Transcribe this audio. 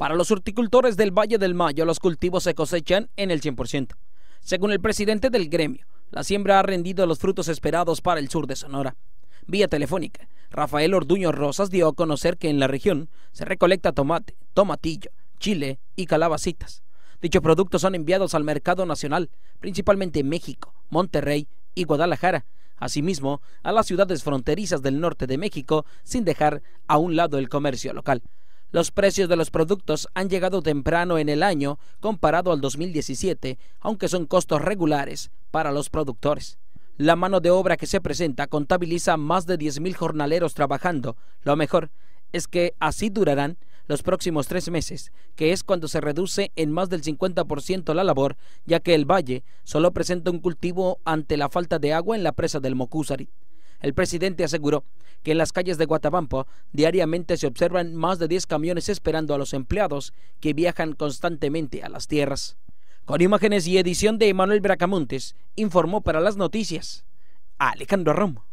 Para los horticultores del Valle del Mayo, los cultivos se cosechan en el 100%. Según el presidente del gremio, la siembra ha rendido los frutos esperados para el sur de Sonora. Vía telefónica, Rafael Orduño Rosas dio a conocer que en la región se recolecta tomate, tomatillo, chile y calabacitas. Dichos productos son enviados al mercado nacional, principalmente México, Monterrey y Guadalajara, asimismo a las ciudades fronterizas del norte de México, sin dejar a un lado el comercio local. Los precios de los productos han llegado temprano en el año comparado al 2017, aunque son costos regulares para los productores. La mano de obra que se presenta contabiliza más de 10.000 jornaleros trabajando. Lo mejor es que así durarán los próximos tres meses, que es cuando se reduce en más del 50% la labor, ya que el valle solo presenta un cultivo ante la falta de agua en la presa del Mocúsarit. El presidente aseguró que en las calles de Guatabampo diariamente se observan más de 10 camiones esperando a los empleados que viajan constantemente a las tierras. Con imágenes y edición de Emanuel Bracamontes, informó para las noticias Alejandro Romo.